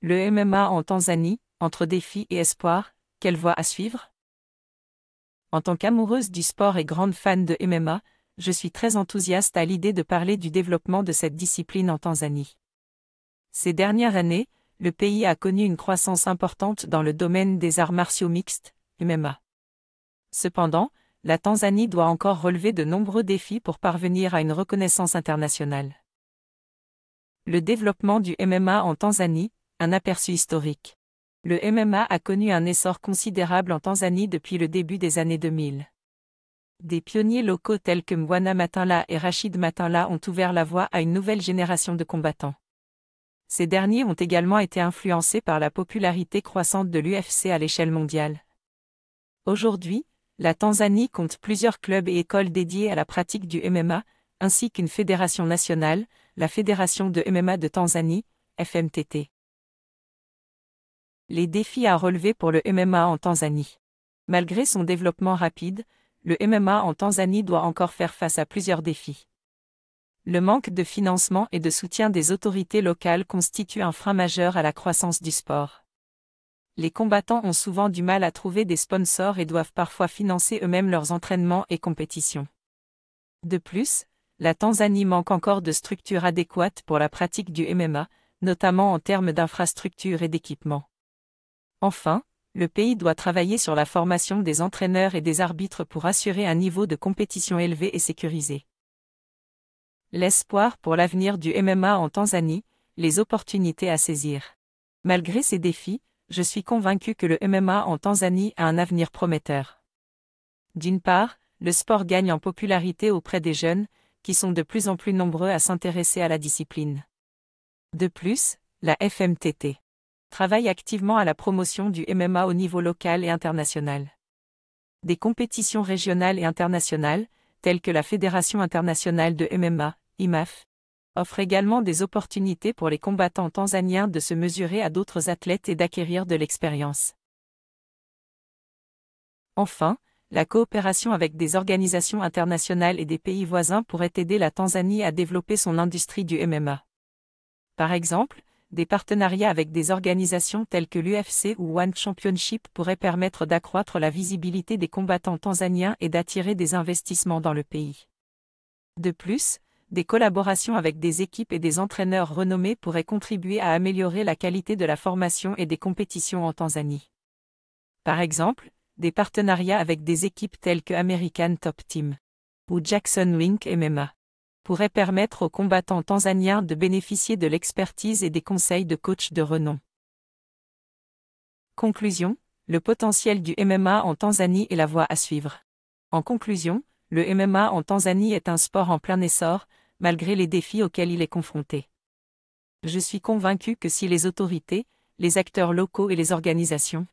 Le MMA en Tanzanie, entre défis et espoir, quelle voie à suivre En tant qu'amoureuse du sport et grande fan de MMA, je suis très enthousiaste à l'idée de parler du développement de cette discipline en Tanzanie. Ces dernières années, le pays a connu une croissance importante dans le domaine des arts martiaux mixtes, MMA. Cependant, la Tanzanie doit encore relever de nombreux défis pour parvenir à une reconnaissance internationale. Le développement du MMA en Tanzanie, un aperçu historique. Le MMA a connu un essor considérable en Tanzanie depuis le début des années 2000. Des pionniers locaux tels que Mwana Matinla et Rachid Matinla ont ouvert la voie à une nouvelle génération de combattants. Ces derniers ont également été influencés par la popularité croissante de l'UFC à l'échelle mondiale. Aujourd'hui, la Tanzanie compte plusieurs clubs et écoles dédiés à la pratique du MMA, ainsi qu'une fédération nationale, la Fédération de MMA de Tanzanie, FMTT les défis à relever pour le MMA en Tanzanie. Malgré son développement rapide, le MMA en Tanzanie doit encore faire face à plusieurs défis. Le manque de financement et de soutien des autorités locales constitue un frein majeur à la croissance du sport. Les combattants ont souvent du mal à trouver des sponsors et doivent parfois financer eux-mêmes leurs entraînements et compétitions. De plus, la Tanzanie manque encore de structures adéquates pour la pratique du MMA, notamment en termes d'infrastructures et d'équipements. Enfin, le pays doit travailler sur la formation des entraîneurs et des arbitres pour assurer un niveau de compétition élevé et sécurisé. L'espoir pour l'avenir du MMA en Tanzanie, les opportunités à saisir. Malgré ces défis, je suis convaincu que le MMA en Tanzanie a un avenir prometteur. D'une part, le sport gagne en popularité auprès des jeunes, qui sont de plus en plus nombreux à s'intéresser à la discipline. De plus, la FMTT travaille activement à la promotion du MMA au niveau local et international. Des compétitions régionales et internationales, telles que la Fédération internationale de MMA, IMAF, offrent également des opportunités pour les combattants tanzaniens de se mesurer à d'autres athlètes et d'acquérir de l'expérience. Enfin, la coopération avec des organisations internationales et des pays voisins pourrait aider la Tanzanie à développer son industrie du MMA. Par exemple, des partenariats avec des organisations telles que l'UFC ou One Championship pourraient permettre d'accroître la visibilité des combattants tanzaniens et d'attirer des investissements dans le pays. De plus, des collaborations avec des équipes et des entraîneurs renommés pourraient contribuer à améliorer la qualité de la formation et des compétitions en Tanzanie. Par exemple, des partenariats avec des équipes telles que American Top Team ou Jackson Wink MMA pourrait permettre aux combattants tanzaniens de bénéficier de l'expertise et des conseils de coachs de renom. Conclusion Le potentiel du MMA en Tanzanie est la voie à suivre. En conclusion, le MMA en Tanzanie est un sport en plein essor, malgré les défis auxquels il est confronté. Je suis convaincu que si les autorités, les acteurs locaux et les organisations